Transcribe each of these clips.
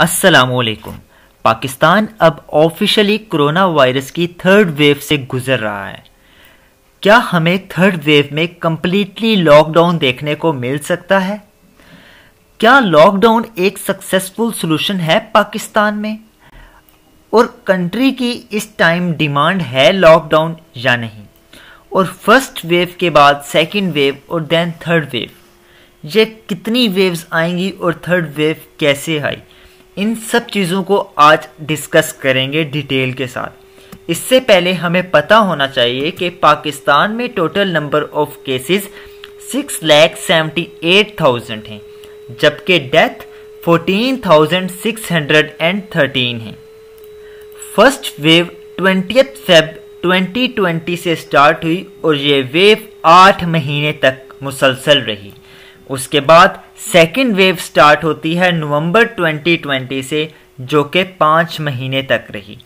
असलकुम पाकिस्तान अब officially corona virus की थर्ड वेव से गुजर रहा है क्या हमें थर्ड वेव में कम्प्लीटली लॉकडाउन देखने को मिल सकता है क्या लॉकडाउन एक सक्सेसफुल सोल्यूशन है पाकिस्तान में और कंट्री की इस टाइम डिमांड है लॉकडाउन या नहीं और फर्स्ट वेव के बाद सेकेंड वेव और देन थर्ड वेव ये कितनी वेव्स आएंगी और थर्ड वेव कैसे आई इन सब चीज़ों को आज डिस्कस करेंगे डिटेल के साथ इससे पहले हमें पता होना चाहिए कि पाकिस्तान में total number of cases six lakh seventy eight thousand हैं जबकि death fourteen thousand six hundred and thirteen है फर्स्ट वेव ट्वेंटी फेब 2020 से स्टार्ट हुई और ये वेव आठ महीने तक मुसलसल रही उसके बाद सेकेंड वेव स्टार्ट होती है नवंबर 2020 से जो कि पाँच महीने तक रही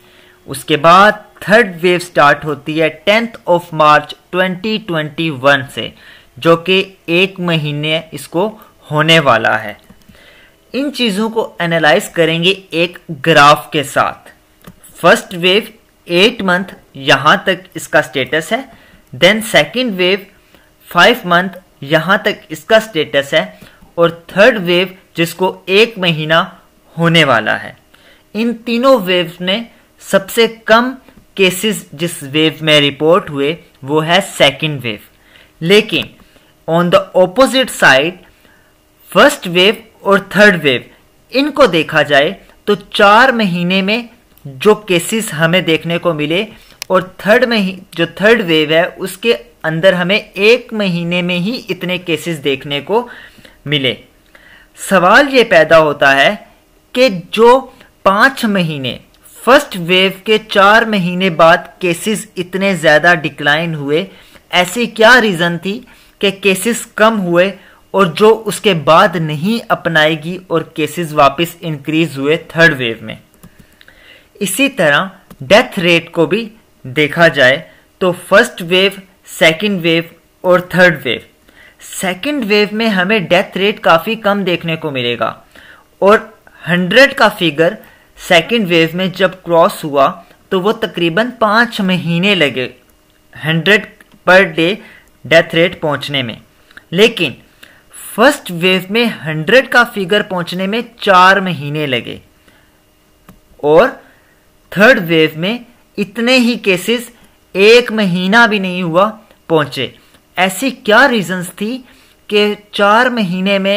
उसके बाद थर्ड वेव स्टार्ट होती है टेंथ ऑफ मार्च 2021 से जो कि एक महीने इसको होने वाला है इन चीज़ों को एनालाइज करेंगे एक ग्राफ के साथ फर्स्ट वेव एट मंथ यहाँ तक इसका स्टेटस है then second wave five month यहां तक इसका स्टेटस है और थर्ड वेव जिसको एक महीना होने वाला है इन तीनों वेव में सबसे कम केसेस जिस वेव में रिपोर्ट हुए वो है सेकेंड वेव लेकिन on the opposite side first wave और थर्ड वेव इनको देखा जाए तो चार महीने में जो केसेस हमें देखने को मिले और थर्ड में ही जो थर्ड वेव है उसके अंदर हमें एक महीने में ही इतने केसेस देखने को मिले सवाल ये पैदा होता है कि जो पाँच महीने फर्स्ट वेव के चार महीने बाद केसेस इतने ज़्यादा डिक्लाइन हुए ऐसी क्या रीज़न थी कि केसेस कम हुए और जो उसके बाद नहीं अपनाएगी और केसेस वापस इंक्रीज हुए थर्ड वेव में इसी तरह डेथ रेट को भी देखा जाए तो फर्स्ट वेव सेकेंड वेव और थर्ड वेव सेकेंड वेव में हमें डेथ रेट काफ़ी कम देखने को मिलेगा और हंड्रेड का फिगर सेकेंड वेव में जब क्रॉस हुआ तो वो तकरीबन पांच महीने लगे hundred per day death rate पहुंचने में लेकिन फर्स्ट वेव में हंड्रेड का फिगर पहुंचने में चार महीने लगे और थर्ड वेव में इतने ही केसेस एक महीना भी नहीं हुआ पहुंचे ऐसी क्या रीजंस थी कि चार महीने में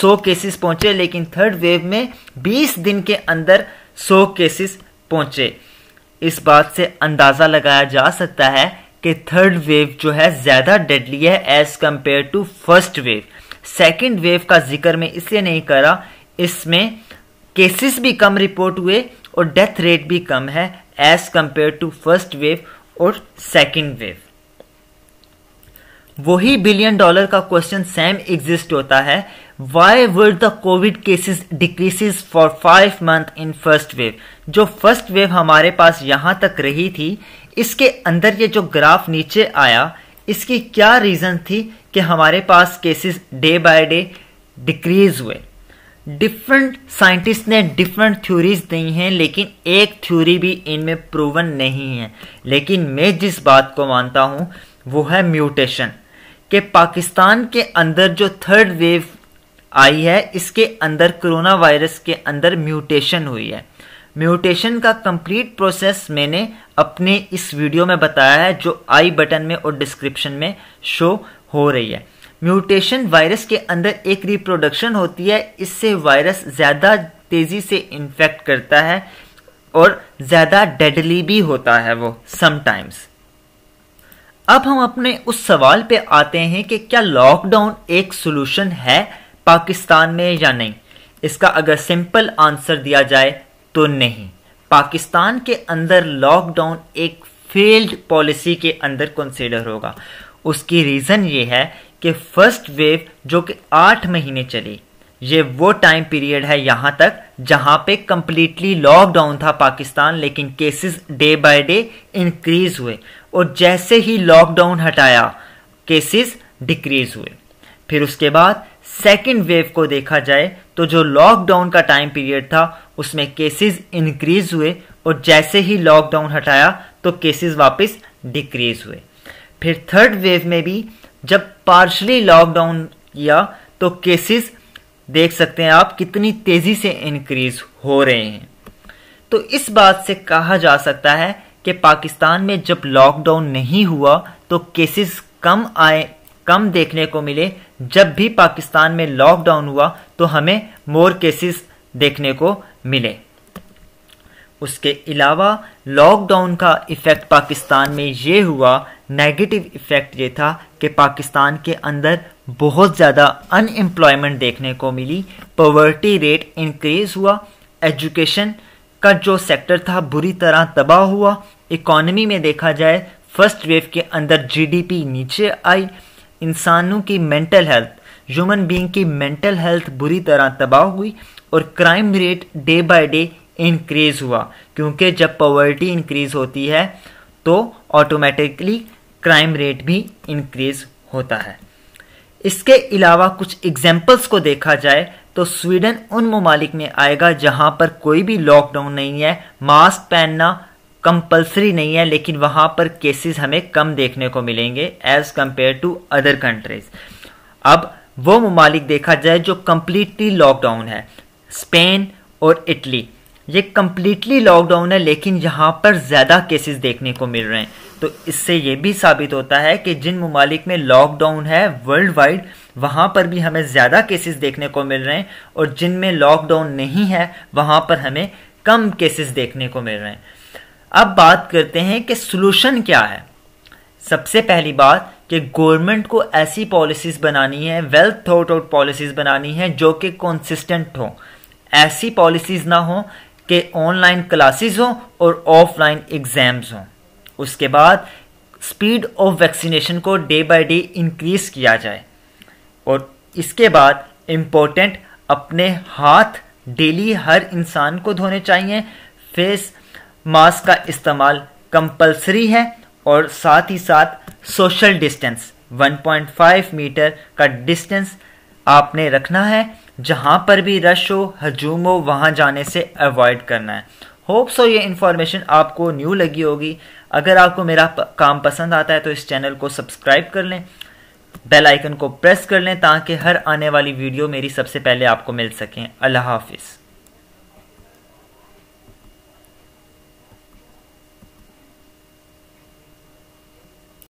100 केसेस पहुंचे लेकिन थर्ड वेव में 20 दिन के अंदर 100 केसेस पहुंचे इस बात से अंदाज़ा लगाया जा सकता है कि थर्ड वेव जो है ज़्यादा डेडली है as compare to first wave second wave का जिक्र मैं इसलिए नहीं करा इसमें केसेस भी कम रिपोर्ट हुए और डेथ रेट भी कम है as compare to first wave और सेकेंड वेव वही बिलियन डॉलर का क्वेश्चन सेम एग्जिस्ट होता है why were the covid cases decreases for five month in first wave जो फर्स्ट वेव हमारे पास यहां तक रही थी इसके अंदर ये जो ग्राफ नीचे आया इसकी क्या रीज़न थी कि हमारे पास cases day by day decrease हुए डिफरेंट साइंटिस्ट ने डिफरेंट थ्योरीज दी हैं लेकिन एक थ्योरी भी इनमें प्रूवन नहीं है लेकिन मैं जिस बात को मानता हूं वो है म्यूटेशन कि पाकिस्तान के अंदर जो थर्ड वेव आई है इसके अंदर कोरोना वायरस के अंदर म्यूटेशन हुई है म्यूटेशन का कंप्लीट प्रोसेस मैंने अपने इस वीडियो में बताया है जो आई बटन में और डिस्क्रिप्शन में शो हो रही है म्यूटेशन वायरस के अंदर एक रिप्रोडक्शन होती है इससे वायरस ज़्यादा तेज़ी से इन्फेक्ट करता है और ज़्यादा डेडली भी होता है वो समटाइम्स अब हम अपने उस सवाल पे आते हैं कि क्या लॉकडाउन एक सोल्यूशन है पाकिस्तान में या नहीं इसका अगर सिंपल आंसर दिया जाए तो नहीं पाकिस्तान के अंदर लॉकडाउन एक फेल्ड पॉलिसी के अंदर कंसिडर होगा उसकी रीज़न ये है कि फर्स्ट वेव जो कि आठ महीने चली ये वो टाइम पीरियड है यहां तक जहां पे कंप्लीटली लॉकडाउन था पाकिस्तान लेकिन cases day by day increase हुए और जैसे ही लॉकडाउन हटाया केसेस डिक्रीज हुए फिर उसके बाद सेकेंड वेव को देखा जाए तो जो लॉकडाउन का टाइम पीरियड था उसमें केसेस इंक्रीज हुए और जैसे ही लॉकडाउन हटाया तो केसेस वापस डिक्रीज हुए फिर थर्ड वेव में भी जब पार्शली लॉकडाउन किया तो केसेस देख सकते हैं आप कितनी तेज़ी से इंक्रीज हो रहे हैं तो इस बात से कहा जा सकता है कि पाकिस्तान में जब लॉकडाउन नहीं हुआ तो केसेस कम आए कम देखने को मिले जब भी पाकिस्तान में लॉकडाउन हुआ तो हमें मोर केसेस देखने को मिले उसके अलावा लॉकडाउन का इफ़ेक्ट पाकिस्तान में ये हुआ नेगेटिव इफ़ेक्ट ये था कि पाकिस्तान के अंदर बहुत ज़्यादा अनएम्प्लॉयमेंट देखने को मिली पॉवर्टी रेट इंक्रीज़ हुआ एजुकेशन का जो सेक्टर था बुरी तरह तबाह हुआ इकॉनमी में देखा जाए फर्स्ट वेव के अंदर जीडीपी नीचे आई इंसानों की मेंटल हेल्थ ह्यूमन बीइंग की मेंटल हेल्थ बुरी तरह तबाह हुई और crime rate day by day increase हुआ क्योंकि जब पॉवर्टी इंक्रीज़ होती है तो ऑटोमेटिकली क्राइम रेट भी इंक्रीज़ होता है इसके अलावा कुछ एग्जाम्पल्स को देखा जाए तो स्वीडन उन ममालिक में आएगा जहां पर कोई भी लॉकडाउन नहीं है मास्क पहनना कंपलसरी नहीं है लेकिन वहां पर केसेस हमें कम देखने को मिलेंगे as compare to other countries अब वो ममालिक देखा जाए जो कंप्लीटली लॉकडाउन है स्पेन और इटली ये कम्प्लीटली लॉकडाउन है लेकिन यहाँ पर ज़्यादा केसेस देखने को मिल रहे हैं तो इससे ये भी साबित होता है कि जिन ममालिक में लॉकडाउन है वर्ल्ड वाइड वहाँ पर भी हमें ज़्यादा केसेस देखने को मिल रहे हैं और जिनमें लॉकडाउन नहीं है वहाँ पर हमें कम केसेस देखने को मिल रहे हैं अब बात करते हैं कि सोलूशन क्या है सबसे पहली बात कि गवर्नमेंट को ऐसी पॉलिसीज़ बनानी है वेल्थ थॉट आउट पॉलिसीज़ बनानी है जो कि कंसिस्टेंट हो ऐसी पॉलिसीज़ ना हो कि ऑनलाइन क्लासेस हों और ऑफलाइन एग्ज़ाम्स हों उसके बाद स्पीड ऑफ वैक्सीनेशन को डे बाय डे इंक्रीज़ किया जाए और इसके बाद इम्पोर्टेंट अपने हाथ डेली हर इंसान को धोने चाहिए फेस मास्क का इस्तेमाल कंपलसरी है और साथ ही साथ सोशल डिस्टेंस 1.5 मीटर का डिस्टेंस आपने रखना है जहां पर भी रश हो हजूम हो वहां जाने से अवॉइड करना है होप सो ये इंफॉर्मेशन आपको न्यू लगी होगी अगर आपको मेरा काम पसंद आता है तो इस चैनल को सब्सक्राइब कर लें बेल आइकन को प्रेस कर लें ताकि हर आने वाली वीडियो मेरी सबसे पहले आपको मिल सकें अल्लाह हाफिज़